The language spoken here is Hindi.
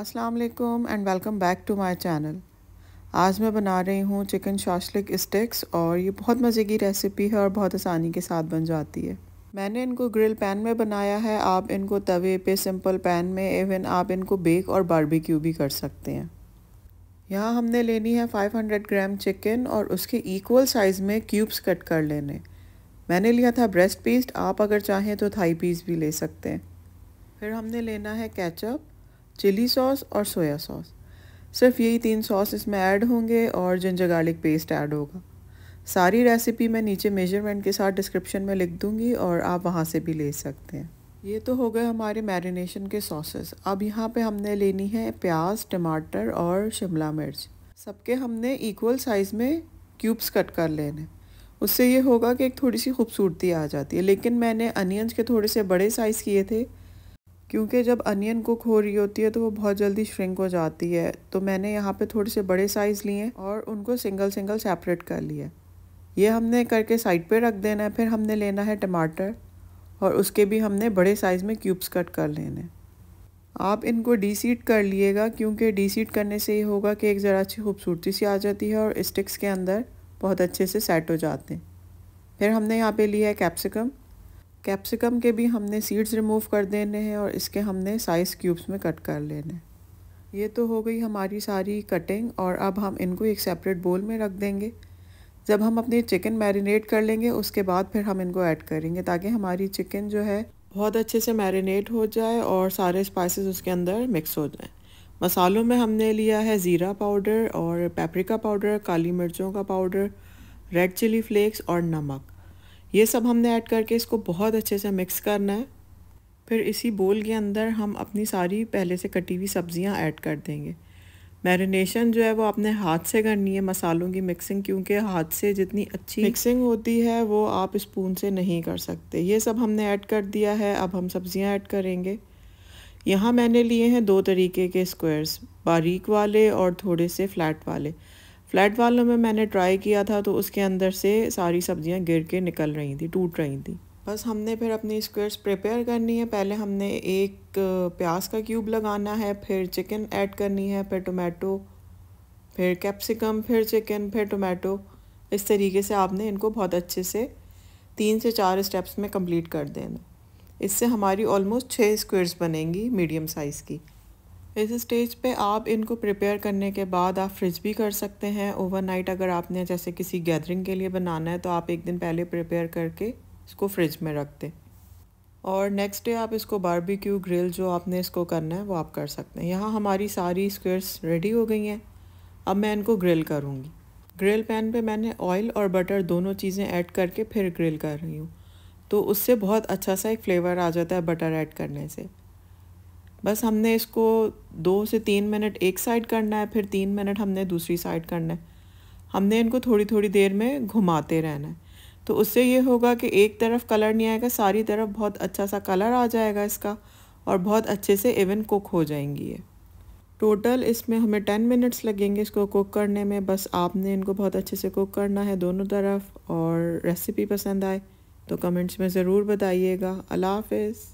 अस्सलाम वालेकुम and welcome back to my channel आज मैं बना रही हूँ चिकन शाशलिक स्टिक्स और ये बहुत मज़े की रेसिपी है और बहुत आसानी के साथ बन जाती है मैंने इनको ग्रिल पैन में बनाया है आप इनको तवे पे सिंपल पैन में इवन आप इनको बेक और बारबेक्यू भी कर सकते हैं यहाँ हमने लेनी है 500 ग्राम चिकन और उसके इक्वल साइज़ में क्यूब्स कट कर लेने मैंने लिया था ब्रेस्ट पीस आप अगर चाहें तो थाई पीस भी ले सकते हैं फिर हमने लेना है कैचअप चिली सॉस और सोया सॉस सिर्फ यही तीन सॉस इसमें ऐड होंगे और जिंजर गार्लिक पेस्ट ऐड होगा सारी रेसिपी मैं नीचे मेजरमेंट के साथ डिस्क्रिप्शन में लिख दूंगी और आप वहाँ से भी ले सकते हैं ये तो हो गए हमारे मैरिनेशन के सॉसेस अब यहाँ पे हमने लेनी है प्याज टमाटर और शिमला मिर्च सबके हमने इक्वल साइज़ में क्यूब्स कट कर लेने उससे ये होगा कि एक थोड़ी सी खूबसूरती आ जाती है लेकिन मैंने अनियंस के थोड़े से बड़े साइज़ किए थे क्योंकि जब अनियन कुक हो रही होती है तो वो बहुत जल्दी श्रिंक हो जाती है तो मैंने यहाँ पे थोड़े से बड़े साइज़ लिए और उनको सिंगल सिंगल सेपरेट कर लिया ये हमने करके साइड पे रख देना है फिर हमने लेना है टमाटर और उसके भी हमने बड़े साइज़ में क्यूब्स कट कर लेने आप इनको डी सीट कर लिएगा क्योंकि डी सीट करने से ये होगा कि एक ज़रा अच्छी खूबसूरती सी आ जाती है और स्टिक्स के अंदर बहुत अच्छे से सेट हो जाते हैं फिर हमने यहाँ पे लिया है कैप्सिकम कैप्सिकम के भी हमने सीड्स रिमूव कर देने हैं और इसके हमने साइज़ क्यूब्स में कट कर लेने ये तो हो गई हमारी सारी कटिंग और अब हम इनको एक सेपरेट बोल में रख देंगे जब हम अपनी चिकन मैरिनेट कर लेंगे उसके बाद फिर हम इनको ऐड करेंगे ताकि हमारी चिकन जो है बहुत अच्छे से मैरिनेट हो जाए और सारे स्पाइसेस उसके अंदर मिक्स हो जाएं मसालों में हमने लिया है ज़ीरा पाउडर और पेपरिका पाउडर काली मिर्चों का पाउडर रेड चिली फ्लेक्स और नमक ये सब हमने ऐड करके इसको बहुत अच्छे से मिक्स करना है फिर इसी बोल के अंदर हम अपनी सारी पहले से कटी हुई सब्ज़ियाँ ऐड कर देंगे मैरिनेशन जो है वो आपने हाथ से करनी है मसालों की मिक्सिंग क्योंकि हाथ से जितनी अच्छी मिक्सिंग होती है वो आप स्पून से नहीं कर सकते ये सब हमने ऐड कर दिया है अब हम सब्ज़ियाँ ऐड करेंगे यहाँ मैंने लिए हैं दो तरीके के स्क्वायर्स बारीक वाले और थोड़े से फ्लैट वाले फ्लैट वालों में मैंने ट्राई किया था तो उसके अंदर से सारी सब्जियां गिर के निकल रही थी टूट रही थी बस हमने फिर अपनी स्क्वेयर्स प्रिपेयर करनी है पहले हमने एक प्याज का क्यूब लगाना है फिर चिकन ऐड करनी है फिर टोमेटो फिर कैप्सिकम फिर चिकन फिर टोमेटो इस तरीके से आपने इनको बहुत अच्छे से तीन से चार स्टेप्स में कंप्लीट कर देना इससे हमारी ऑलमोस्ट छः स्क्वेयर्स बनेंगी मीडियम साइज़ की इस स्टेज पे आप इनको प्रिपेयर करने के बाद आप फ्रिज भी कर सकते हैं ओवरनाइट अगर आपने जैसे किसी गैदरिंग के लिए बनाना है तो आप एक दिन पहले प्रिपेयर करके इसको फ्रिज में रख दें और नेक्स्ट डे आप इसको बारबेक्यू ग्रिल जो आपने इसको करना है वो आप कर सकते हैं यहाँ हमारी सारी स्क्वेयर्स रेडी हो गई हैं अब मैं इनको ग्रिल करूँगी ग्रिल पैन पे मैंने ऑयल और बटर दोनों चीज़ें ऐड करके फिर ग्रिल कर रही हूँ तो उससे बहुत अच्छा सा एक फ्लेवर आ जाता है बटर ऐड करने से बस हमने इसको दो से तीन मिनट एक साइड करना है फिर तीन मिनट हमने दूसरी साइड करना है हमने इनको थोड़ी थोड़ी देर में घुमाते रहना है तो उससे ये होगा कि एक तरफ कलर नहीं आएगा सारी तरफ बहुत अच्छा सा कलर आ जाएगा इसका और बहुत अच्छे से इवन कुक हो जाएंगी ये टोटल इसमें हमें टेन मिनट्स लगेंगे इसको कुक करने में बस आपने इनको बहुत अच्छे से कुक करना है दोनों तरफ और रेसिपी पसंद आए तो कमेंट्स में ज़रूर बताइएगा अल्लाह हाफिज़